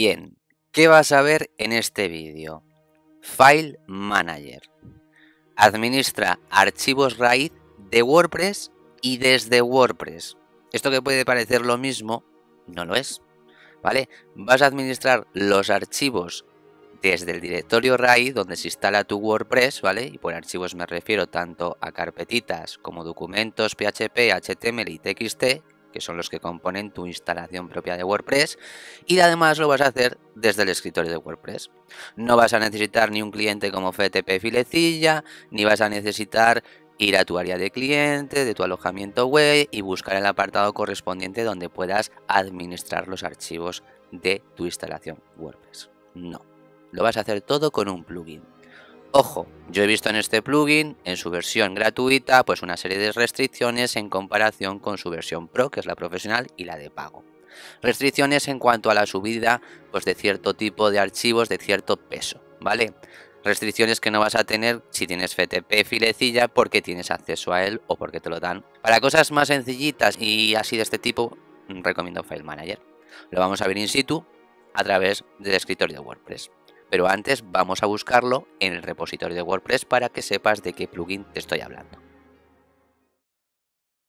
Bien, ¿qué vas a ver en este vídeo? File Manager. Administra archivos RAID de WordPress y desde WordPress. Esto que puede parecer lo mismo, no lo es. ¿Vale? Vas a administrar los archivos desde el directorio RAID donde se instala tu WordPress, ¿vale? Y por archivos me refiero tanto a carpetitas como documentos PHP, HTML y TXT, que son los que componen tu instalación propia de WordPress, y además lo vas a hacer desde el escritorio de WordPress. No vas a necesitar ni un cliente como FTP Filecilla, ni vas a necesitar ir a tu área de cliente, de tu alojamiento web y buscar el apartado correspondiente donde puedas administrar los archivos de tu instalación WordPress. No, lo vas a hacer todo con un plugin. Ojo, yo he visto en este plugin, en su versión gratuita, pues una serie de restricciones en comparación con su versión Pro, que es la profesional, y la de pago. Restricciones en cuanto a la subida pues, de cierto tipo de archivos de cierto peso, ¿vale? Restricciones que no vas a tener si tienes FTP filecilla porque tienes acceso a él o porque te lo dan. Para cosas más sencillitas y así de este tipo, recomiendo File Manager. Lo vamos a ver in situ a través del escritorio de WordPress pero antes vamos a buscarlo en el repositorio de WordPress para que sepas de qué plugin te estoy hablando.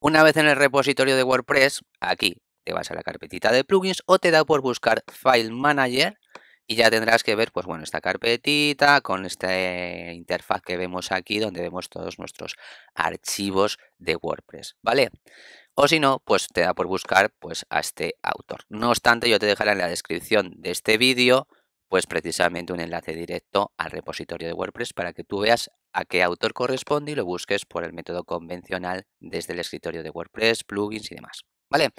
Una vez en el repositorio de WordPress, aquí te vas a la carpetita de plugins o te da por buscar File Manager y ya tendrás que ver, pues bueno, esta carpetita con esta eh, interfaz que vemos aquí donde vemos todos nuestros archivos de WordPress, ¿vale? O si no, pues te da por buscar pues a este autor. No obstante, yo te dejaré en la descripción de este vídeo pues precisamente un enlace directo al repositorio de WordPress para que tú veas a qué autor corresponde y lo busques por el método convencional desde el escritorio de WordPress, plugins y demás. ¿Vale?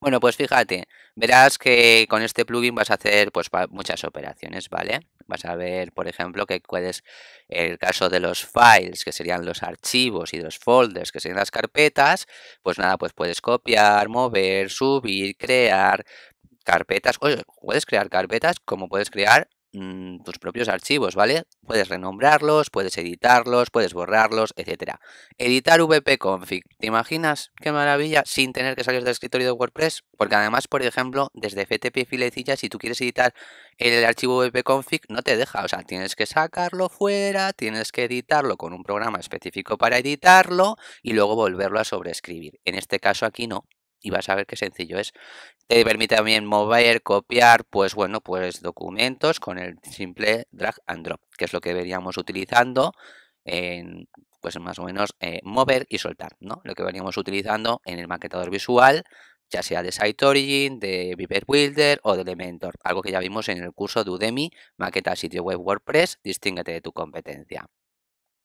Bueno, pues fíjate, verás que con este plugin vas a hacer pues muchas operaciones, ¿vale? Vas a ver, por ejemplo, que puedes, en el caso de los files, que serían los archivos y los folders, que serían las carpetas, pues nada, pues puedes copiar, mover, subir, crear, carpetas. Oye, puedes crear carpetas como puedes crear mm, tus propios archivos, ¿vale? Puedes renombrarlos, puedes editarlos, puedes borrarlos, etc. Editar vpconfig. ¿Te imaginas qué maravilla sin tener que salir del escritorio de WordPress? Porque además, por ejemplo, desde FTP Filecilla, si tú quieres editar el archivo config no te deja. O sea, tienes que sacarlo fuera, tienes que editarlo con un programa específico para editarlo y luego volverlo a sobreescribir. En este caso aquí no y vas a ver qué sencillo es. Te permite también mover, copiar, pues bueno, pues documentos con el simple drag and drop, que es lo que veríamos utilizando en, pues más o menos, eh, mover y soltar, ¿no? Lo que veníamos utilizando en el maquetador visual, ya sea de SiteOrigin, de Viper Builder o de Elementor, algo que ya vimos en el curso de Udemy, maqueta sitio web WordPress, distínguete de tu competencia.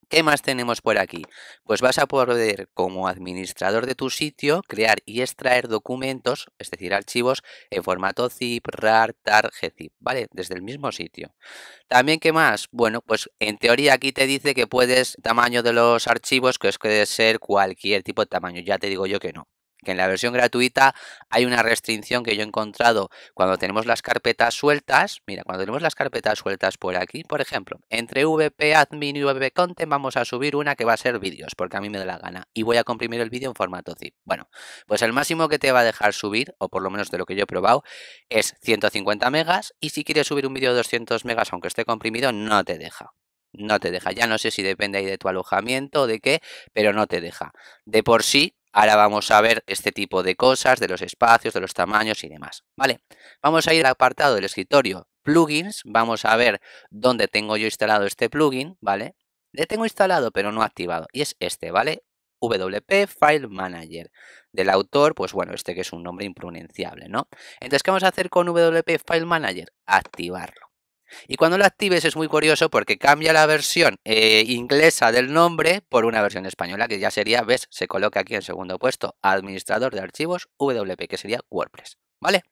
¿Qué más tenemos por aquí? Pues vas a poder, como administrador de tu sitio, crear y extraer documentos, es decir, archivos, en formato zip, RAR, TAR, GZIP, ¿vale? Desde el mismo sitio. También, ¿qué más? Bueno, pues en teoría aquí te dice que puedes, tamaño de los archivos, que es que ser cualquier tipo de tamaño. Ya te digo yo que no que en la versión gratuita hay una restricción que yo he encontrado cuando tenemos las carpetas sueltas. Mira, cuando tenemos las carpetas sueltas por aquí, por ejemplo, entre VP Admin y VP Content vamos a subir una que va a ser vídeos, porque a mí me da la gana. Y voy a comprimir el vídeo en formato zip. Bueno, pues el máximo que te va a dejar subir, o por lo menos de lo que yo he probado, es 150 megas. Y si quieres subir un vídeo de 200 megas, aunque esté comprimido, no te deja no te deja. Ya no sé si depende ahí de tu alojamiento o de qué, pero no te deja. De por sí, Ahora vamos a ver este tipo de cosas, de los espacios, de los tamaños y demás. Vale, vamos a ir al apartado del escritorio plugins, vamos a ver dónde tengo yo instalado este plugin, ¿vale? Le tengo instalado pero no activado y es este, ¿vale? WP File Manager. Del autor, pues bueno, este que es un nombre impronunciable, ¿no? Entonces, ¿qué vamos a hacer con WP File Manager? Activarlo. Y cuando lo actives es muy curioso porque cambia la versión eh, inglesa del nombre por una versión española que ya sería, ves, se coloca aquí en segundo puesto, administrador de archivos WP, que sería WordPress, ¿vale?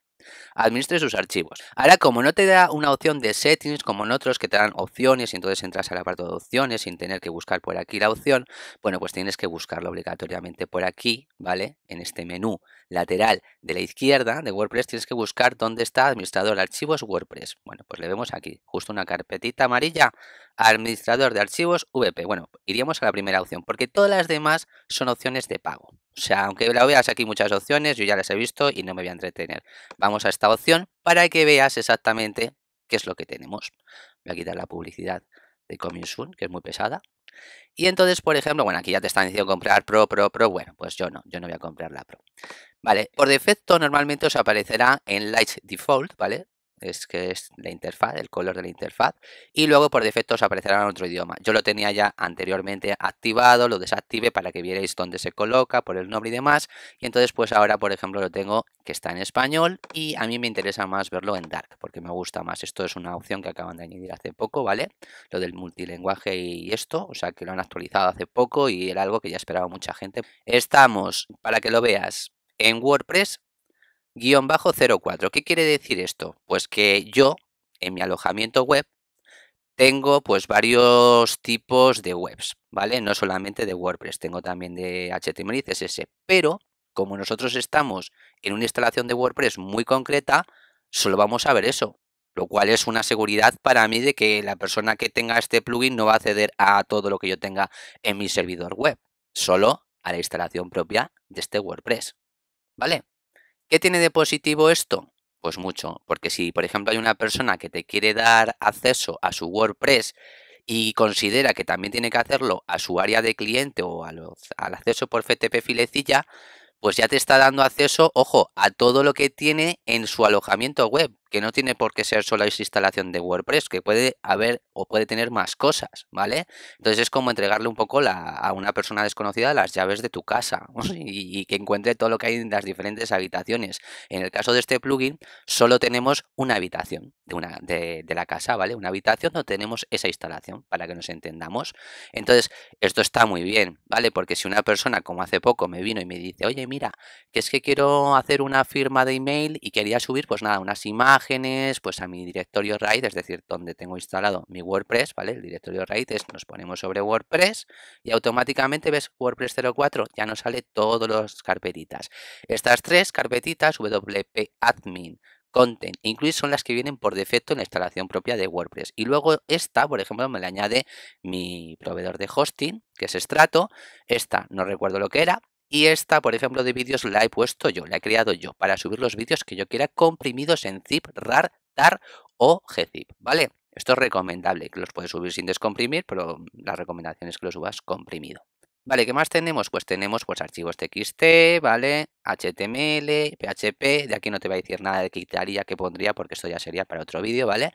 Administre sus archivos. Ahora, como no te da una opción de settings como en otros que te dan opciones y entonces entras al apartado de opciones sin tener que buscar por aquí la opción, bueno, pues tienes que buscarlo obligatoriamente por aquí, ¿vale? En este menú lateral de la izquierda de WordPress tienes que buscar dónde está administrador de archivos WordPress. Bueno, pues le vemos aquí, justo una carpetita amarilla, administrador de archivos VP. Bueno, iríamos a la primera opción, porque todas las demás son opciones de pago. O sea, aunque la veas aquí muchas opciones, yo ya las he visto y no me voy a entretener. Vamos a esta opción para que veas exactamente qué es lo que tenemos. Voy a quitar la publicidad de Coming Soon, que es muy pesada. Y entonces, por ejemplo, bueno, aquí ya te están diciendo comprar Pro, Pro, Pro. Bueno, pues yo no, yo no voy a comprar la Pro. Vale, por defecto normalmente os aparecerá en Light Default, ¿vale? Es que es la interfaz, el color de la interfaz. Y luego por defecto os aparecerá en otro idioma. Yo lo tenía ya anteriormente activado, lo desactive para que vierais dónde se coloca, por el nombre y demás. Y entonces pues ahora por ejemplo lo tengo que está en español y a mí me interesa más verlo en Dark porque me gusta más. Esto es una opción que acaban de añadir hace poco, ¿vale? Lo del multilenguaje y esto, o sea que lo han actualizado hace poco y era algo que ya esperaba mucha gente. Estamos, para que lo veas, en WordPress guión bajo 04. ¿Qué quiere decir esto? Pues que yo en mi alojamiento web tengo pues varios tipos de webs, ¿vale? No solamente de WordPress, tengo también de HTML y CSS, pero como nosotros estamos en una instalación de WordPress muy concreta, solo vamos a ver eso, lo cual es una seguridad para mí de que la persona que tenga este plugin no va a acceder a todo lo que yo tenga en mi servidor web, solo a la instalación propia de este WordPress. ¿Vale? ¿Qué tiene de positivo esto? Pues mucho, porque si, por ejemplo, hay una persona que te quiere dar acceso a su WordPress y considera que también tiene que hacerlo a su área de cliente o al acceso por FTP filecilla, pues ya te está dando acceso, ojo, a todo lo que tiene en su alojamiento web que no tiene por qué ser solo esa instalación de WordPress, que puede haber o puede tener más cosas, ¿vale? Entonces es como entregarle un poco a una persona desconocida las llaves de tu casa y, que encuentre todo lo que hay en las diferentes habitaciones. En el caso de este plugin, solo tenemos una habitación de, una, de, de la casa, ¿vale? Una habitación no tenemos esa instalación, para que nos entendamos. Entonces, esto está muy bien, ¿vale? Porque si una persona, como hace poco, me vino y me dice, oye, mira, que es que quiero hacer una firma de email y quería subir, pues nada, unas imágenes, pues a mi directorio RAID, es decir, donde tengo instalado mi WordPress, ¿vale? El directorio RAID es, nos ponemos sobre WordPress y automáticamente ves WordPress 04, ya nos sale todos los carpetitas. Estas tres carpetitas, WP Admin, Content, incluso son las que vienen por defecto en la instalación propia de WordPress. Y luego esta, por ejemplo, me la añade mi proveedor de hosting, que es Strato. Esta no recuerdo lo que era, y esta, por ejemplo, de vídeos la he puesto yo, la he creado yo para subir los vídeos que yo quiera comprimidos en zip, rar, tar o gzip, ¿vale? Esto es recomendable, que los puedes subir sin descomprimir, pero la recomendación es que los subas comprimido. Vale, ¿qué más tenemos? Pues tenemos pues, archivos TXT, ¿vale? HTML, PHP, de aquí no te va a decir nada de qué quitaría, qué pondría, porque esto ya sería para otro vídeo, ¿vale?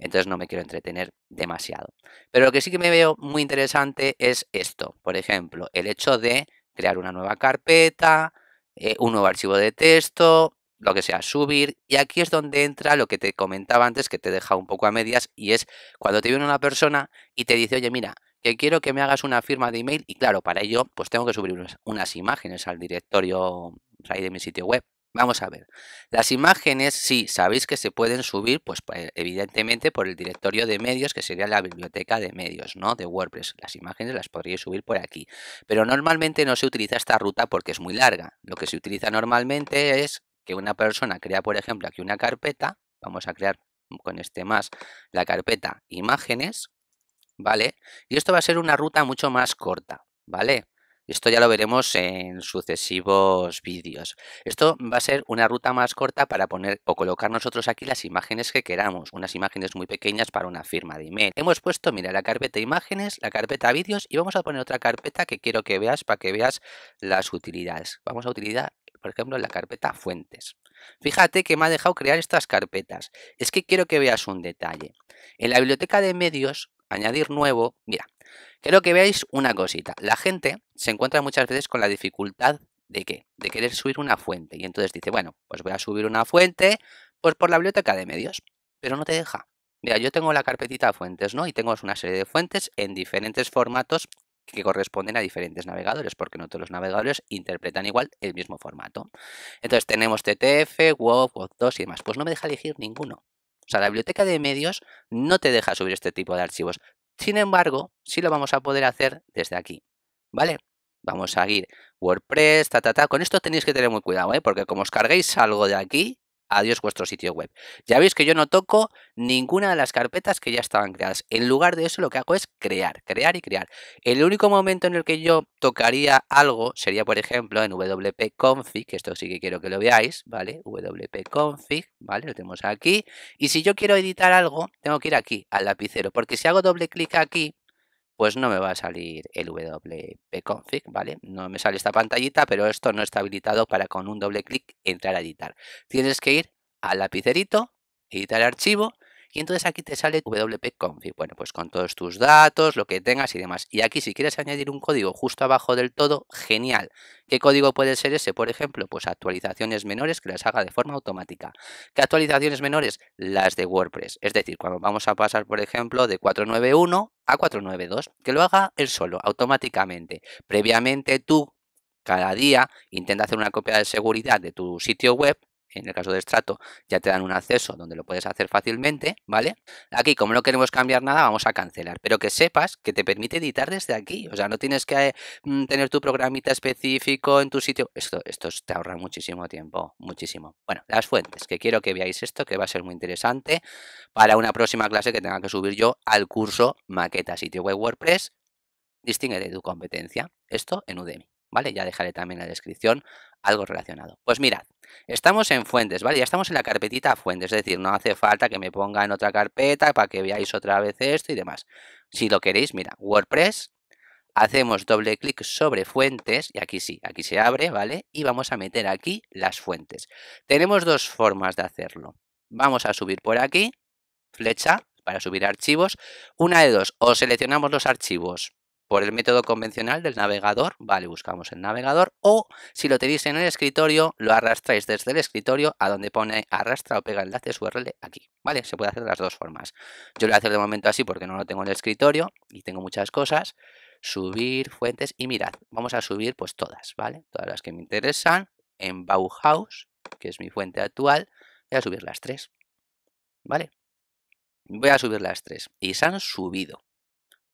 Entonces no me quiero entretener demasiado. Pero lo que sí que me veo muy interesante es esto, por ejemplo, el hecho de crear una nueva carpeta, eh, un nuevo archivo de texto, lo que sea, subir. Y aquí es donde entra lo que te comentaba antes, que te deja un poco a medias, y es cuando te viene una persona y te dice, oye, mira, que quiero que me hagas una firma de email, y claro, para ello, pues tengo que subir unas, imágenes al directorio de mi sitio web. Vamos a ver. Las imágenes, sí, sabéis que se pueden subir, pues eh, evidentemente por el directorio de medios, que sería la biblioteca de medios, ¿no? De WordPress. Las imágenes las podríais subir por aquí. Pero normalmente no se utiliza esta ruta porque es muy larga. Lo que se utiliza normalmente es que una persona crea, por ejemplo, aquí una carpeta. Vamos a crear con este más la carpeta imágenes, ¿vale? Y esto va a ser una ruta mucho más corta, ¿vale? Esto ya lo veremos en sucesivos vídeos. Esto va a ser una ruta más corta para poner o colocar nosotros aquí las imágenes que queramos, unas imágenes muy pequeñas para una firma de email. Hemos puesto, mira, la carpeta imágenes, la carpeta vídeos y vamos a poner otra carpeta que quiero que veas para que veas las utilidades. Vamos a utilidad, por ejemplo, la carpeta fuentes. Fíjate que me ha dejado crear estas carpetas. Es que quiero que veas un detalle. En la biblioteca de medios, añadir nuevo, mira, Quiero que veáis una cosita. La gente se encuentra muchas veces con la dificultad de qué? De querer subir una fuente. Y entonces dice, bueno, pues voy a subir una fuente pues por la biblioteca de medios. Pero no te deja. Mira, yo tengo la carpetita de fuentes, ¿no? Y tengo una serie de fuentes en diferentes formatos que corresponden a diferentes navegadores, porque no todos los navegadores interpretan igual el mismo formato. Entonces tenemos TTF, WOF, wof 2 y demás. Pues no me deja elegir ninguno. O sea, la biblioteca de medios no te deja subir este tipo de archivos. Sin embargo, sí lo vamos a poder hacer desde aquí, ¿vale? Vamos a ir WordPress, ta, ta, ta. Con esto tenéis que tener muy cuidado, ¿eh? Porque como os carguéis algo de aquí, adiós vuestro sitio web. Ya veis que yo no toco ninguna de las carpetas que ya estaban creadas. En lugar de eso lo que hago es crear, crear y crear. El único momento en el que yo tocaría algo sería, por ejemplo, en wp-config, que esto sí que quiero que lo veáis, ¿vale? wp-config, ¿vale? Lo tenemos aquí. Y si yo quiero editar algo, tengo que ir aquí, al lapicero, porque si hago doble clic aquí, pues no me va a salir el wp-config, ¿vale? No me sale esta pantallita, pero esto no está habilitado para con un doble clic entrar a editar. Tienes que ir al lapicerito, editar archivo, y entonces aquí te sale wp-config, bueno, pues con todos tus datos, lo que tengas y demás. Y aquí si quieres añadir un código justo abajo del todo, genial. ¿Qué código puede ser ese? Por ejemplo, pues actualizaciones menores que las haga de forma automática. ¿Qué actualizaciones menores? Las de WordPress. Es decir, cuando vamos a pasar, por ejemplo, de 491 a492, que lo haga él solo, automáticamente. Previamente tú, cada día, intenta hacer una copia de seguridad de tu sitio web en el caso de estrato ya te dan un acceso donde lo puedes hacer fácilmente, ¿vale? Aquí, como no queremos cambiar nada, vamos a cancelar, pero que sepas que te permite editar desde aquí, o sea, no tienes que mm, tener tu programita específico en tu sitio, esto, esto te ahorra muchísimo tiempo, muchísimo. Bueno, las fuentes, que quiero que veáis esto, que va a ser muy interesante para una próxima clase que tenga que subir yo al curso Maqueta Sitio Web WordPress, distingue de tu competencia, esto en Udemy. ¿vale? Ya dejaré también en la descripción algo relacionado. Pues mirad, estamos en fuentes, ¿vale? Ya estamos en la carpetita fuentes, es decir, no hace falta que me ponga en otra carpeta para que veáis otra vez esto y demás. Si lo queréis, mira, WordPress, hacemos doble clic sobre fuentes y aquí sí, aquí se abre, ¿vale? Y vamos a meter aquí las fuentes. Tenemos dos formas de hacerlo. Vamos a subir por aquí, flecha, para subir archivos. Una de dos, o seleccionamos los archivos por el método convencional del navegador, vale, buscamos el navegador, o si lo tenéis en el escritorio, lo arrastráis desde el escritorio a donde pone arrastra o pega enlaces URL aquí, vale, se puede hacer de las dos formas. Yo lo voy a hacer de momento así porque no lo tengo en el escritorio y tengo muchas cosas, subir fuentes y mirad, vamos a subir pues todas, vale, todas las que me interesan en Bauhaus, que es mi fuente actual, voy a subir las tres, vale, voy a subir las tres y se han subido,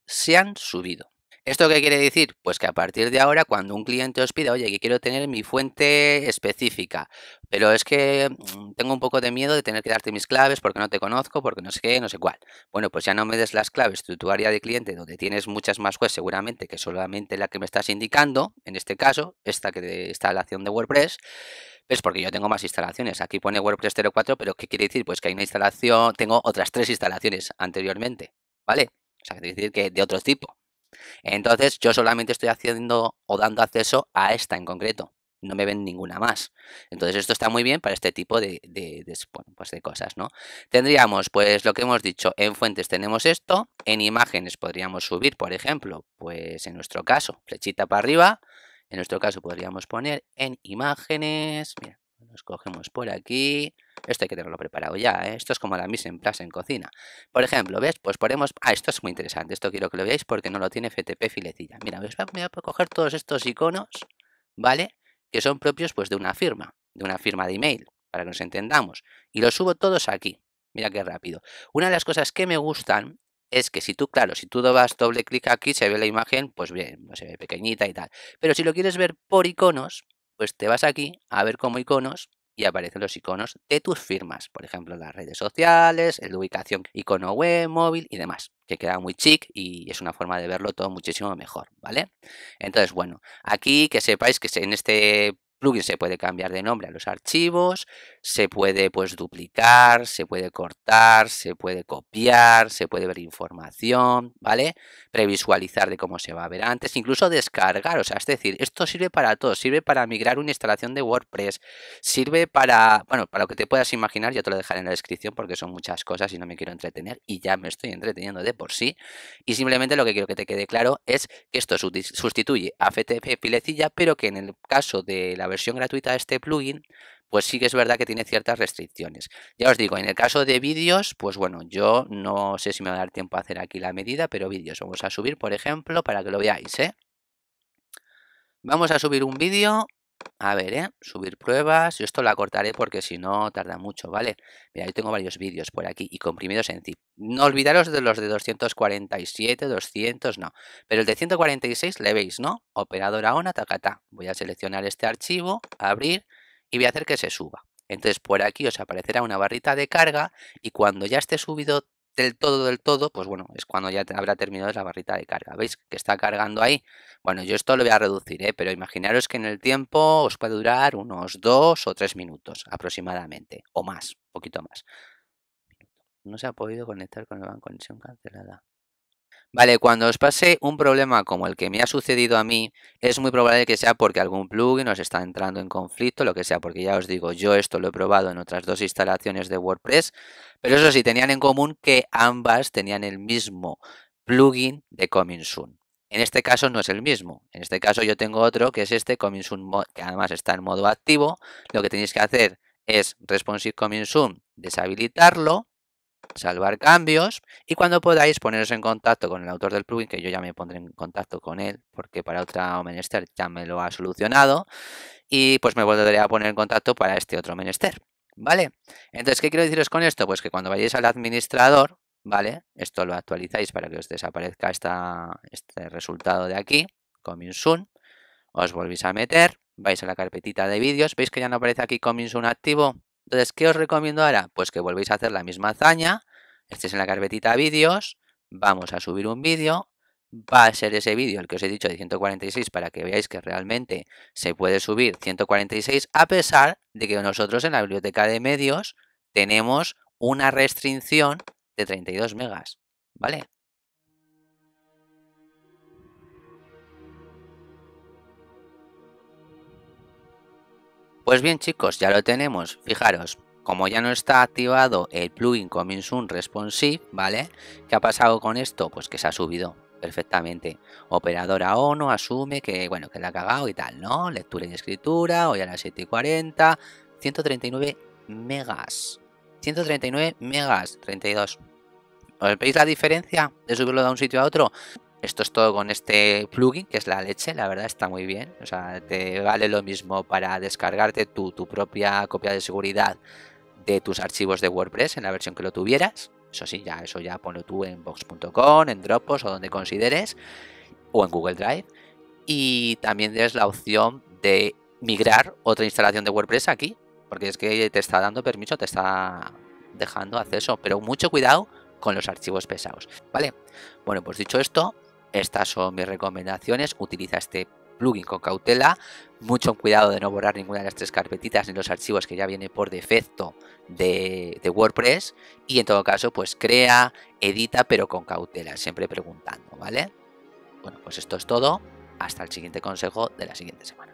se han subido. ¿Esto qué quiere decir? Pues que a partir de ahora, cuando un cliente os pida, oye, que quiero tener mi fuente específica, pero es que mm, tengo un poco de miedo de tener que darte mis claves porque no te conozco, porque no sé qué, no sé cuál. Bueno, pues ya no me des las claves de tu área de cliente, donde tienes muchas más webs seguramente que solamente la que me estás indicando, en este caso, esta que de instalación de WordPress. Es pues porque yo tengo más instalaciones. Aquí pone WordPress 04, pero ¿qué quiere decir? Pues que hay una instalación, tengo otras tres instalaciones anteriormente, ¿vale? O sea, quiere decir que de otro tipo. Entonces yo solamente estoy haciendo o dando acceso a esta en concreto. No me ven ninguna más. Entonces esto está muy bien para este tipo de, pues de, cosas, ¿no? Tendríamos, pues lo que hemos dicho, en fuentes tenemos esto, en imágenes podríamos subir, por ejemplo, pues en nuestro caso, flechita para arriba, en nuestro caso podríamos poner en imágenes, mira, nos cogemos por aquí. Esto hay que tenerlo preparado ya, ¿eh? Esto es como la mise en place en cocina. Por ejemplo, ¿ves? Pues ponemos... Ah, esto es muy interesante. Esto quiero que lo veáis porque no lo tiene FTP filecilla. Mira, ¿ves? voy a coger todos estos iconos, ¿vale? Que son propios, pues, de una firma. De una firma de email, para que nos entendamos. Y los subo todos aquí. Mira qué rápido. Una de las cosas que me gustan es que si tú, claro, si tú vas doble clic aquí, se ve la imagen, pues bien, se ve pequeñita y tal. Pero si lo quieres ver por iconos, pues te vas aquí a ver como iconos y aparecen los iconos de tus firmas, por ejemplo, las redes sociales, la ubicación, icono web, móvil y demás, que queda muy chic y es una forma de verlo todo muchísimo mejor, ¿vale? Entonces, bueno, aquí que sepáis que en este plugin se puede cambiar de nombre a los archivos, se puede pues duplicar, se puede cortar, se puede copiar, se puede ver información, ¿vale? Previsualizar de cómo se va a ver antes, incluso descargar, o sea, es decir, esto sirve para todo, sirve para migrar una instalación de WordPress, sirve para, bueno, para lo que te puedas imaginar, ya te lo dejaré en la descripción porque son muchas cosas y no me quiero entretener y ya me estoy entreteniendo de por sí y simplemente lo que quiero que te quede claro es que esto sustituye a FTP Pilecilla, e pero que en el caso de la versión gratuita de este plugin, pues sí que es verdad que tiene ciertas restricciones. Ya os digo, en el caso de vídeos, pues bueno, yo no sé si me va a dar tiempo a hacer aquí la medida, pero vídeos vamos a subir, por ejemplo, para que lo veáis, ¿eh? Vamos a subir un vídeo a ver, ¿eh? Subir pruebas. Yo esto la cortaré porque si no tarda mucho, ¿vale? Mira, yo tengo varios vídeos por aquí y comprimidos en zip. No olvidaros de los de 247, 200, no. Pero el de 146 le veis, ¿no? Operadora ONA, tacata. Voy a seleccionar este archivo, abrir y voy a hacer que se suba. Entonces por aquí os aparecerá una barrita de carga y cuando ya esté subido del todo, del todo, pues bueno, es cuando ya habrá terminado la barrita de carga. ¿Veis que está cargando ahí? Bueno, yo esto lo voy a reducir, ¿eh? pero imaginaros que en el tiempo os puede durar unos dos o tres minutos aproximadamente, o más, un poquito más. No se ha podido conectar con la conexión cancelada. Vale, cuando os pase un problema como el que me ha sucedido a mí, es muy probable que sea porque algún plugin os está entrando en conflicto, lo que sea, porque ya os digo, yo esto lo he probado en otras dos instalaciones de WordPress, pero eso sí, tenían en común que ambas tenían el mismo plugin de Coming Soon. En este caso no es el mismo. En este caso yo tengo otro que es este Coming que además está en modo activo. Lo que tenéis que hacer es Responsive Coming deshabilitarlo salvar cambios y cuando podáis poneros en contacto con el autor del plugin, que yo ya me pondré en contacto con él porque para otra menester ya me lo ha solucionado y pues me volveré a poner en contacto para este otro menester. ¿Vale? Entonces, ¿qué quiero deciros con esto? Pues que cuando vayáis al administrador, ¿vale? Esto lo actualizáis para que os desaparezca este resultado de aquí, coming soon. Os volvéis a meter, vais a la carpetita de vídeos, veis que ya no aparece aquí coming activo, entonces, ¿qué os recomiendo ahora? Pues que volvéis a hacer la misma hazaña, estéis en la carpetita vídeos, vamos a subir un vídeo, va a ser ese vídeo el que os he dicho de 146 para que veáis que realmente se puede subir 146 a pesar de que nosotros en la biblioteca de medios tenemos una restricción de 32 megas, ¿vale? Pues bien chicos, ya lo tenemos. Fijaros, como ya no está activado el plugin Coming Responsive, ¿vale? ¿Qué ha pasado con esto? Pues que se ha subido perfectamente. Operadora ONO, asume que, bueno, que la ha cagado y tal, ¿no? Lectura y escritura, hoy a las 7:40, y 139 megas. 139 megas, 32. ¿Os veis la diferencia de subirlo de un sitio a otro? Esto es todo con este plugin, que es la leche, la verdad está muy bien. O sea, te vale lo mismo para descargarte tu propia copia de seguridad de tus archivos de WordPress en la versión que lo tuvieras. Eso sí, ya, eso ya ponlo tú en box.com, en Dropbox o donde consideres, o en Google Drive. Y también tienes la opción de migrar otra instalación de WordPress aquí, porque es que te está dando permiso, te está dejando acceso, pero mucho cuidado con los archivos pesados. ¿Vale? Bueno, pues dicho esto, estas son mis recomendaciones, utiliza este plugin con cautela, mucho cuidado de no borrar ninguna de las tres carpetitas ni los archivos que ya viene por defecto de, de, WordPress y en todo caso pues crea, edita pero con cautela, siempre preguntando, ¿vale? Bueno, pues esto es todo, hasta el siguiente consejo de la siguiente semana.